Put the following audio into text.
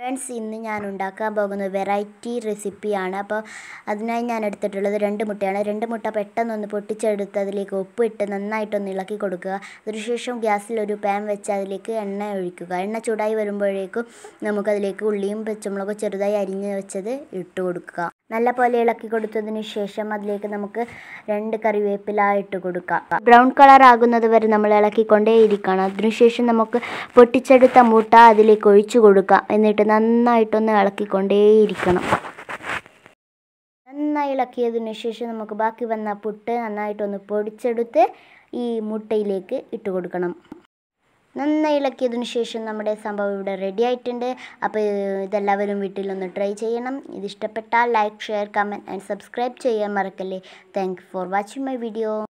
friends ഇന്ന് ഞാൻ ഉണ്ടാക്കാൻ പോകുന്ന വെറൈറ്റി റെസിപ്പിയാണ് അപ്പോൾ അതിനായി ഞാൻ എടുത്തിട്ടുള്ളത് രണ്ട് മുട്ടയാണ് രണ്ട് മുട്ട പെട്ടെന്നൊന്ന് പൊട്ടിച്ചെടുത്ത് അതിലേക്ക് ഉപ്പിട്ട് നന്നായിട്ടൊന്ന് ഇളക്കി കൊടുക്കുക അതിനുശേഷം ഗ്യാസിൽ ഒരു പാൻ വെച്ച് അതിലേക്ക് എണ്ണ ഒഴിക്കുക എണ്ണ ചൂടായി വരുമ്പോഴേക്കും നമുക്കതിലേക്ക് ഉള്ളിയും പച്ചമുളകും ചെറുതായി അരിഞ്ഞ് വെച്ചത് ഇട്ട് കൊടുക്കുക നല്ല പോലെ ഇളക്കി കൊടുത്തതിന് ശേഷം അതിലേക്ക് നമുക്ക് രണ്ട് കറിവേപ്പില ഇട്ട് കൊടുക്കാം ബ്രൗൺ കളർ ആകുന്നത് വരെ നമ്മൾ ഇളക്കിക്കൊണ്ടേയിരിക്കണം ഇരിക്കണം അതിനുശേഷം നമുക്ക് പൊട്ടിച്ചെടുത്ത മുട്ട അതിലേക്ക് ഒഴിച്ചു കൊടുക്കാം എന്നിട്ട് നന്നായിട്ടൊന്ന് ഇളക്കിക്കൊണ്ടേയിരിക്കണം നന്നായി ഇളക്കിയതിന് ശേഷം നമുക്ക് ബാക്കി വന്ന പുട്ട് നന്നായിട്ടൊന്ന് പൊടിച്ചെടുത്ത് ഈ മുട്ടയിലേക്ക് ഇട്ട് കൊടുക്കണം നന്നായി ഇളക്കിയതിന് ശേഷം നമ്മുടെ സംഭവം ഇവിടെ റെഡി ആയിട്ടുണ്ട് അപ്പോൾ ഇതെല്ലാവരും വീട്ടിലൊന്ന് ട്രൈ ചെയ്യണം ഇത് ഇഷ്ടപ്പെട്ടാൽ like share comment and subscribe ചെയ്യാൻ മറക്കല്ലേ thank for watching my video